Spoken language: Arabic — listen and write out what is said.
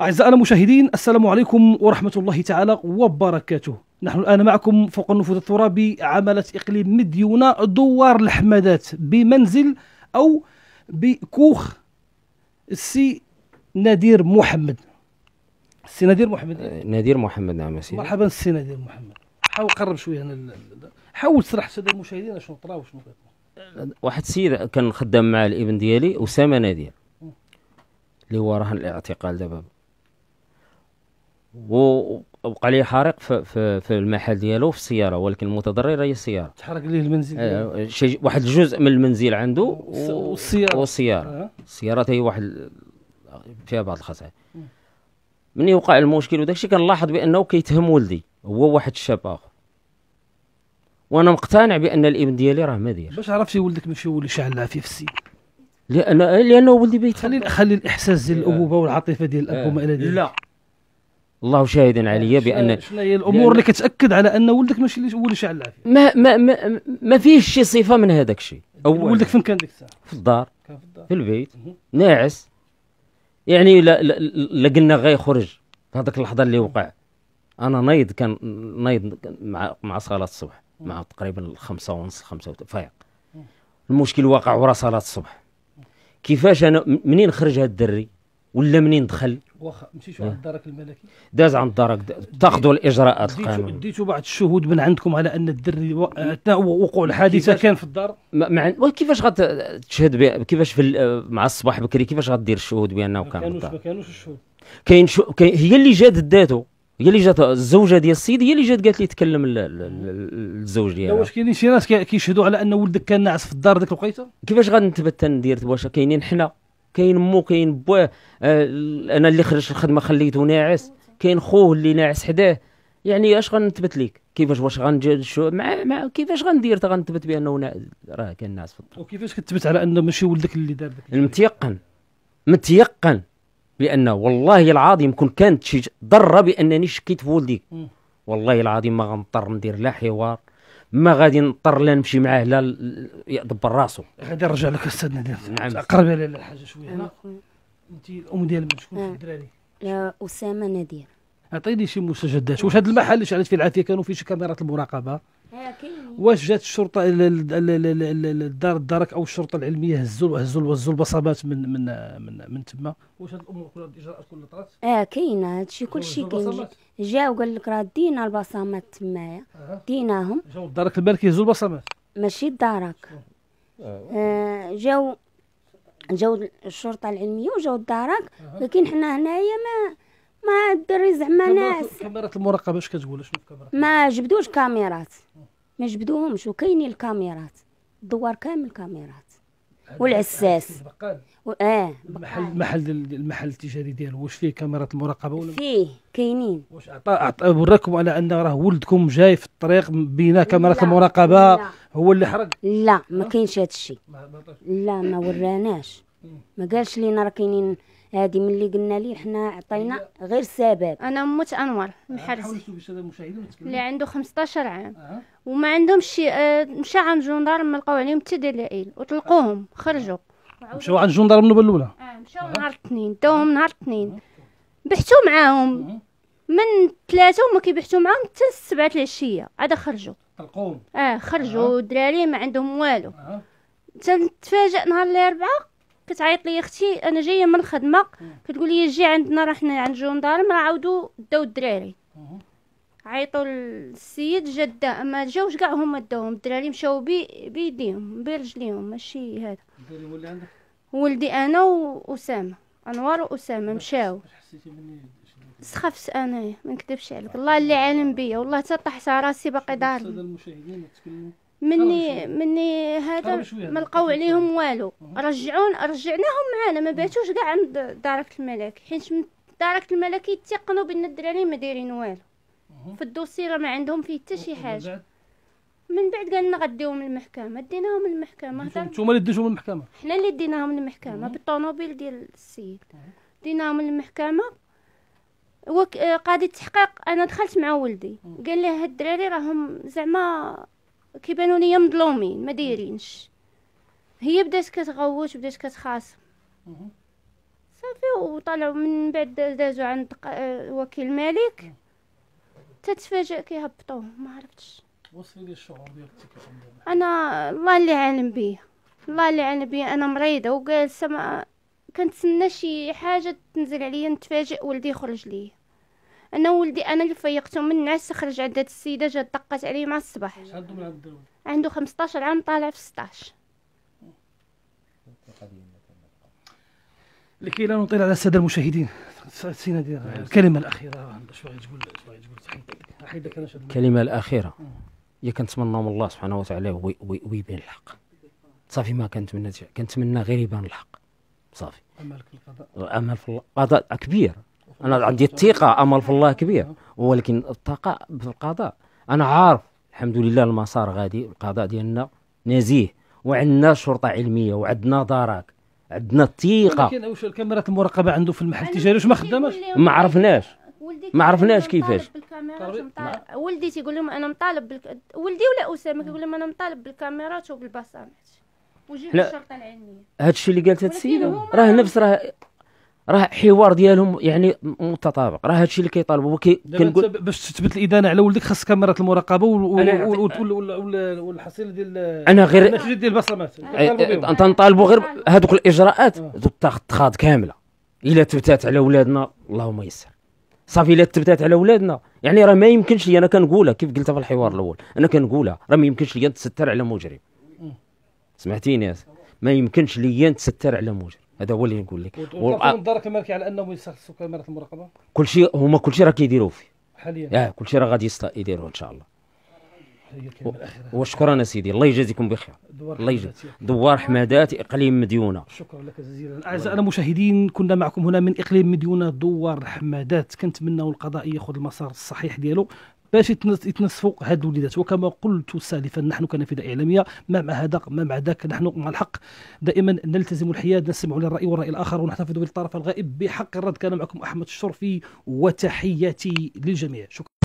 أعزائنا المشاهدين السلام عليكم ورحمة الله تعالى وبركاته نحن الآن معكم فوق النفوذ الترابي عملة إقليم مديونة دوار الحمادات بمنزل أو بكوخ السي نادير محمد السي نادير محمد نادير محمد نعم سيدي مرحبا السي نادير محمد حاول قرب شويه هنا حاول تشرح الساده المشاهدين شنو طرا وشنو واحد السيد كان خدام مع الابن ديالي اسامه نادير اللي هو راه الاعتقال دابا وبقى ليه حريق في, في, في المحل ديالو في السياره ولكن المتضرره هي السياره تحرق ليه المنزل آه واحد الجزء من المنزل عنده والسياره والسياره آه. السياره هي واحد فيها بعض الخسائر ملي وقع المشكل وداك الشيء كنلاحظ بانه كيتهم ولدي هو واحد الشاب اخر وانا مقتنع بان الابن ديالي راه ما داير باش عرفتي ولدك ماشي هو اللي شعل العافيه في السيد لان لانه ولدي بيت خلي خلي الاحساس ديال آه. الابوه والعاطفه ديال الاب آه. وما الى ذلك لا الله شاهد علي بان شنو هي الامور اللي كتاكد على ان ولدك ماشي اللي ولش على العافيه ما ما ما, ما فيش شي صفه من هذاك الشيء ولدك فين كان ديك الساعه في الدار كان في الدار في البيت ناعس يعني لا لا قلنا غيخرج في هذيك اللحظه اللي وقع انا نايض كان نايض مع مع صلاه الصبح مع تقريبا الخمسة ونص خمسة فايق المشكل واقع ورا صلاه الصبح كيفاش انا منين خرج هذا الدري ولا منين دخل واخا مشيتوا عند الدرك الملكي داز عند الدرك تاخذوا الاجراءات القانونيه ديتوا بعض الشهود من عندكم على ان الدري و... اثناء وقوع الحادثه كان في الدار مع كيفاش غتشهد كيفاش في مع الصباح بكري كيفاش غدير الشهود بانه كان ما كانوش ما كانوش الشهود كاين شو... كي... هي اللي جات داتو هي اللي جات الزوجه ديال السيد هي اللي جات قالت لي تكلم الزوج ديالها واش كاينين شي ناس كيشهدوا على ان ولدك كان ناعس في الدار ديك الوقيته كيفاش غنتبت ندير واش كاينين حنا كاين مو كاين بواه آه، انا اللي خرجت الخدمه خليته ناعس كاين خوه اللي ناعس حداه يعني اش غنثبت ليك كيفاش واش غنجي شو مع, مع كيفاش غندير غنثبت بانه راه كان ناعس في الدار وكيفاش كتثبت على انه ماشي ولدك اللي دار داك متيقن متيقن بانه والله العظيم كون كانت شي ضره بانني شكيت في ولدي والله العظيم ما غنضطر ندير لا حوار ما غادي نضطر لا نمشي معاه لا يدبر راسو غادي نرجع لك استاذ نادر نعم قرب الحاجه شويه هنا نعم. انت الام ديال شكون نعم. الدراري اسامه نادر عطيني شي مستجدات واش هذا المحل اللي شعلت فيه العافيه كانوا فيه شي كاميرات المراقبه واش جات الشرطه الدار الدرك او الشرطه العلميه هزوا هزوا هزوا البصمات من من من من تما واش هاد الامور كلها الاجراءات كلها طرات اه كاينه هادشي كلشي كاين جاو قال لك راه دينا البصمات تمايا آه. ديناهم جاو الدرك الملكي هزوا البصمات ماشي الدرك آه جاو جاو الشرطه العلميه وجاو الدرك لكن حنا هنايا ما ما دري زعما ناس كاميرات المراقبه اش كتقول شنو الكاميرات ما جبدوش كاميرات ما جبدوهمش وكاينين الكاميرات الدوار كامل كاميرات والعساس و... اه المحل المحل المحل التجاري ديالو واش فيه كاميرات المراقبه ولا فيه كاينين واش عطى عطى وراكم على ان راه ولدكم جاي في الطريق بينا كاميرات المراقبه لا. هو اللي حرق لا ما كاينش هذا الشيء لا ما وراناش ما قالش لينا راه كاينين هذه ملي قلنا ليه حنا عطينا غير سبب انا مت انور محرز اللي عنده 15 عام أه. وما عندهمش شي مشى عند جندرم ما لقاو عليهم حتى دلائل وطلقوهم خرجوا مشاو عند الجندرم من الاولى اه مشاو نهار الاثنين داوهم نهار الاثنين بحثوا معاهم من ثلاثه هما كيبحثوا معاهم حتى السبعه العشيه عاد خرجوا طلقوهم اه خرجوا الدراري ما عندهم والو تنتفاجئ نهار الاربعاء كتعيط لي اختي انا جايه من الخدمه كتقول لي جي عندنا راه حنا عند جوندارم راه عاودوا داو الدراري عيطوا للسيد جا ما جاوش كاع هما داوهم الدراري مشاو بي بيديهم برجليهم ماشي هذا ولدي انا واسامه انوار واسامه مشاو سخفت انايا ما نكذبش عليك الله اللي عالم بيا والله حتى طحت راسي باقي دار مني مني هذا ما لقاو عليهم والو رجعون رجعناهم معانا ما باتوش كاع عند دارك الملك حيت دارك الملك يتيقنوا بان الدراري ما دايرين والو في الدوسي راه ما عندهم فيه حتى شي حاجه من بعد قال لنا غديهم للمحكمه ديناهم للمحكمه نتوما اللي ديتوهم للمحكمه حنا اللي ديناهم للمحكمه بالطوموبيل ديال السيد ديناهم للمحكمه وقاضي التحقيق انا دخلت مع ولدي قال لي هاد الدراري راهم زعما كيبانوا ليا مظلومين ما دايرينش هي بدات كتغوت بدات كتخاصم صافي وطلعوا من بعد دازوا عند آه، وكيل الملك تتفاجئ كيهبطوه ما عرفتش وصل لي الشعور ديالك انا الله اللي عالم بيا الله اللي عالم بيا انا مريضه وجالسه ما كنتسنى شي حاجه تنزل عليا نتفاجئ ولدي يخرج ليه انا ولدي انا اللي فيقته من النعس خرج عند هاد السيده جات دقات عليه مع الصباح عنده من عنده 15 عام طالع في 16 لكي لا نطيل على الساده المشاهدين سينا ديال الكلمه الاخيره تقول تقول انا الكلمه الاخيره يا كنتمنى من الله سبحانه وتعالى ويبين الحق صافي ما كنتمنى كنتمنى غير يبان الحق صافي امل في القضاء امل في القضاء كبير انا عندي الثقه امل في الله كبير ولكن الثقه القضاء انا عارف الحمد لله المسار غادي القضاء ديالنا نزيه وعندنا شرطه علميه وعندنا دراك عندنا الثقه ولكن واش الكاميرات المراقبه عنده في المحل التجاري واش ما خدامش ما عرفناش ما عرفناش كيفاش ولدي تيقول لهم انا مطالب بالك... ولدي ولا اسامه كيقول لهم انا مطالب بالكاميرات وبالبصامات وجيب الشرطه العلميه هادشي اللي قالت هذه السيده راه نفس راه راه حوار ديالهم يعني متطابق راه هادشي اللي كيطالبوا كي كنقول باش تثبت الادانه على ولدك خاص كاميرات المراقبه والحصيله ديال انا غير ديال البصمات تنطالبوا غير هذوك الاجراءات آه. تتخاض كامله الا تبتات على ولادنا اللهم يسر صافي الا تبتات على ولادنا يعني راه ما يمكنش لي انا كنقولها كيف قلتها في الحوار الاول انا كنقولها راه ما يمكنش لي نتستر على مجرم سمعتيني ما يمكنش لي نتستر على مجرم هذا هو اللي نقول لك وتعطون آه. الدرك الملكي على انهم يستخلصوا كاميرات المراقبه كل شيء هما كل شيء راه كيديروه فيه حاليا اه كل شيء راه غادي يديروه ان شاء الله و... وشكرا سيدي الله يجازيكم بخير الله يجازيك دوار حمادات اقليم مديونه شكرا لك جزيلا اعزائنا المشاهدين كنا معكم هنا من اقليم مديونه دوار حمادات كنتمنوا القضاء ياخذ المسار الصحيح ديالو باش يتنصفوا هاد الوليدات وكما قلت سالفا نحن كنافذه اعلاميه ما مع هذا ما مع ذاك نحن مع الحق دائما نلتزم الحياد نسمع للراي والراي الاخر ونحتفظ بالطرف الغائب بحق الرد كان معكم احمد الشرفي وتحياتي للجميع شكرا